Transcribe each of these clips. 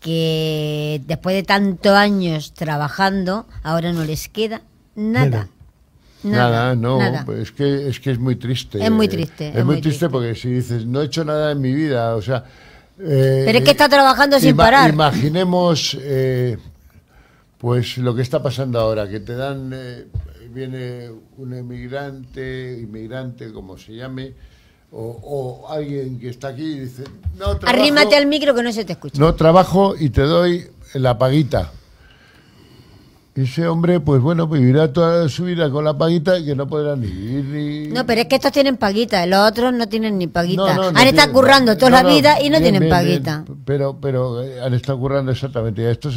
que después de tantos años trabajando, ahora no les queda nada. Nada, no, pues es que es que es muy triste. Es muy triste. es, muy triste, porque si dices, no he hecho nada en mi vida, o sea... Eh, Pero es que está trabajando sin parar. Imaginemos, eh, pues, lo que está pasando ahora, que te dan, eh, viene un emigrante, inmigrante, como se llame, o, alguien que está aquí y dice, Arrímate al micro que no se te escucha. No trabajo y te doy la paguita. Ese hombre, pues bueno, vivirá toda su vida con la paguita y que no podrá ni vivir ni... No, pero es que estos tienen paguita, los otros no tienen ni paguita. han estado currando toda la vida y no tienen paguita. pero pero eh, han estado currando exactamente. Esto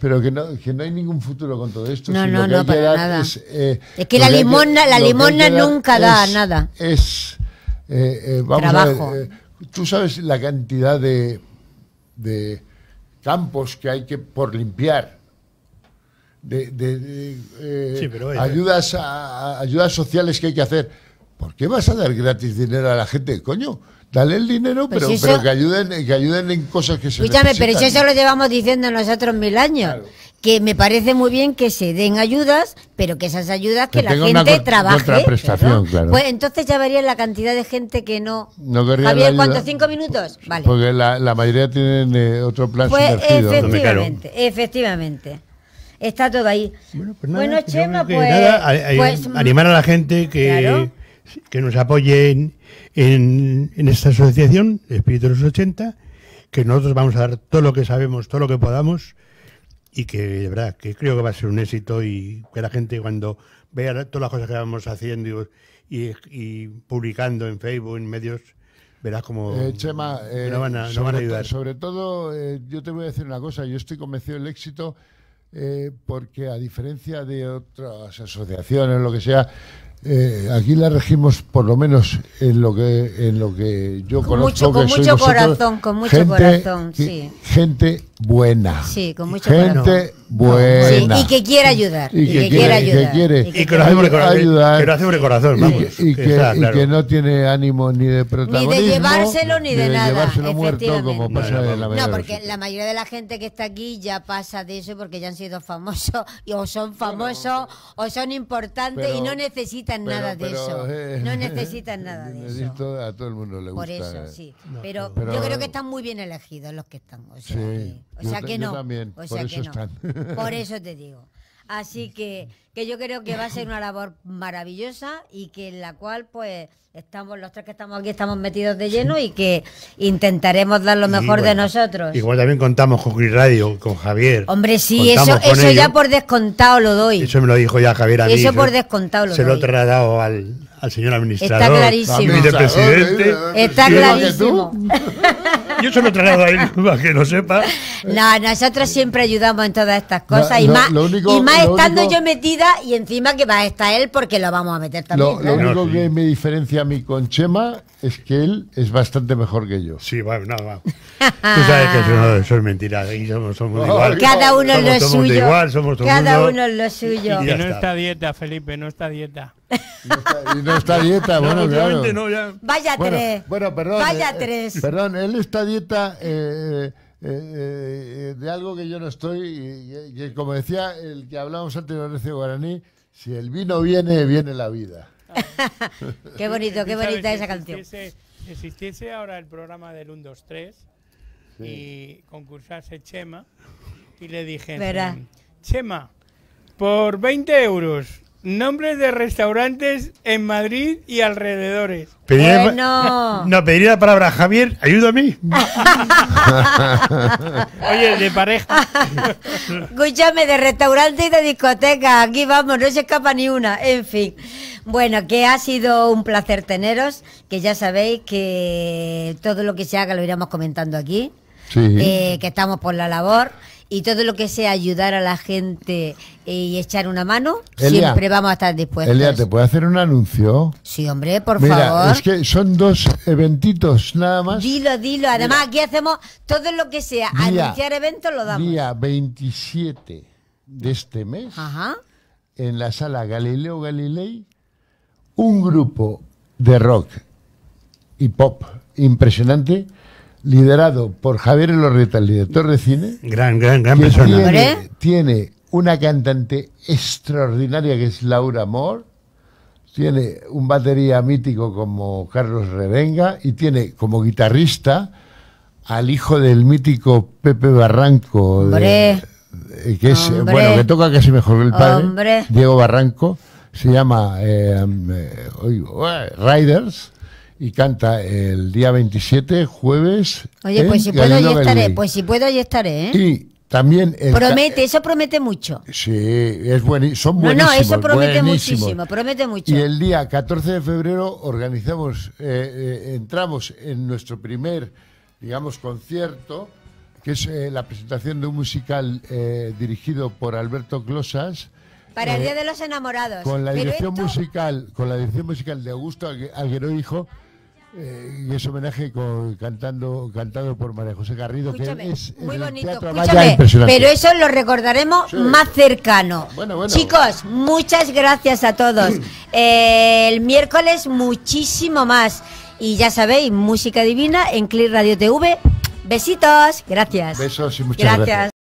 pero que no, no hay ningún futuro con todo esto. No, no, no, nada. Eh, es, que la limona la limona nunca da nada. Es eh, eh, vamos eh, tú sabes la cantidad de, campos que hay que por limpiar. De, ayudas, a, ayudas sociales que hay que hacer. ¿Por qué vas a dar gratis dinero a la gente? Coño, Dale el dinero, pues pero, que, ayuden, que ayuden en cosas que se Escúchame, pero eso lo llevamos diciendo nosotros mil años que me parece muy bien que se den ayudas, pero que esas ayudas que, la gente trabaje. Pues entonces ya vería la cantidad de gente que no. no Javier, ¿cuántos? ¿Cinco minutos? Vale. Porque la, la mayoría tienen eh, otro plan Pues efectivamente, efectivamente. Está todo ahí. Bueno, pues nada, pues, pues mm, Animar a la gente que, que nos apoyen en, en esta asociación, Espíritu de los 80, que nosotros vamos a dar todo lo que sabemos, todo lo que podamos y que que creo que va a ser un éxito y que la gente cuando vea todas las cosas que vamos haciendo y, publicando en Facebook, en medios, verás como eh, eh, nos van a, ayudar. sobre todo, eh, yo te voy a decir una cosa, yo estoy convencido del éxito porque a diferencia de otras asociaciones, lo que sea, eh, aquí la regimos por lo menos en lo que en lo que yo con conozco mucho, con mucho corazón con mucho corazón sí. gente buena sí con mucho gente corazón buena. y que quiere ayudar. Y, que, quiere, ayudar. y que, lo hace corazón. Ayudar, corazón, vamos. Y, que, no tiene ánimo ni de protagonismo. Ni de llevárselo ni de, nada. Llevárselo como pasa no, la mayoría. No, porque la mayoría de la gente que está aquí ya pasa de eso porque ya han sido famosos y o son famosos o son importantes y no eh, necesitan nada de eso. no necesitan nada de eso. A todo el mundo le gusta. Por eso, eh. sí. pero, yo creo que están muy bien elegidos los que están. O sea, o sea que no. También, o sea que no. Están. Por eso te digo. Así que, que yo creo que va a ser una labor maravillosa y que en la cual pues estamos los tres que estamos aquí estamos metidos de lleno y que intentaremos dar lo mejor de nosotros. Igual también contamos con Radio, con Javier. Hombre, sí, eso, eso ya por descontado lo doy. Eso me lo dijo ya Javier a mí. Eso por descontado lo doy. Se lo he trasladado al, señor administrador. Está clarísimo. Al Está clarísimo. Yo se lo he a él para que lo sepa. No, nosotros siempre ayudamos en todas estas cosas y, más, y más estando yo metida y encima que va a estar él porque lo vamos a meter también. Lo, ¿eh? único que me diferencia a mí con Chema es que él es bastante mejor que yo. Sí, bueno, nada. no. Tú sabes que eso, es mentira. somos, igual. Cada uno somos, lo suyo. cada uno uno lo suyo. que no está dieta, Felipe, no está dieta y no está dieta, bueno, claro. No, Vaya tres. Bueno, perdón. Vaya eh, eh, tres. Perdón, él está dieta eh, de algo que yo no estoy. Y, como decía el que hablábamos antes de Guaraní, si el vino viene, viene la vida. qué bonito, qué bonita esa canción. Si existiese ahora el programa del 1, 2, 3 y concursase Chema y le dije, Chema, por 20 euros Nombres de restaurantes en Madrid y alrededores. no. no, pediría la palabra Javier, ayúdame. Oye, de pareja. Escúchame, de restaurante y de discoteca. Aquí vamos, no se escapa ni una. En fin. Bueno, que ha sido un placer teneros, que ya sabéis que todo lo que se haga lo iremos comentando aquí. Eh, que estamos por la labor y todo lo que sea ayudar a la gente y echar una mano, siempre vamos a estar dispuestos. Elia, ¿te puede hacer un anuncio? Sí, hombre, por Mira, Es que son dos eventitos nada más. Dilo, dilo. Además, aquí hacemos todo lo que sea. anunciar eventos lo damos. Día 27 de este mes, en la sala Galileo Galilei, un grupo de rock y pop impresionante liderado por Javier Lorreta, el director de cine. Gran, gran, gran persona. Tiene, una cantante extraordinaria que es Laura Moore, tiene un batería mítico como Carlos Revenga y tiene como guitarrista al hijo del mítico Pepe Barranco, eh, que es, bueno, que toca casi mejor que el padre, Diego Barranco, se llama eh, eh, eh Riders y canta el día 27, jueves. Oye, pues, pues si puedo, ahí estaré. Pues ¿eh? Y también. promete, eso promete mucho. Sí, es Son buenísimos, no, no, eso promete muchísimo, promete mucho. Y el día 14 de febrero organizamos, eh, eh, entramos en nuestro primer, digamos, concierto, que es eh, la presentación de un musical dirigido por Alberto Glosas. Para el Día de los Enamorados. Con la dirección musical, con la dirección musical de Augusto Alguero Hijo eh, y es homenaje con, cantando, cantado por María José Garrido, que es muy bonito, escúchame, Pero eso lo recordaremos más cercano. Bueno, bueno. Chicos, muchas gracias a todos. Eh, el miércoles muchísimo más. Y ya sabéis, música divina en Clear Radio TV. Besitos, gracias. Besos y muchas gracias.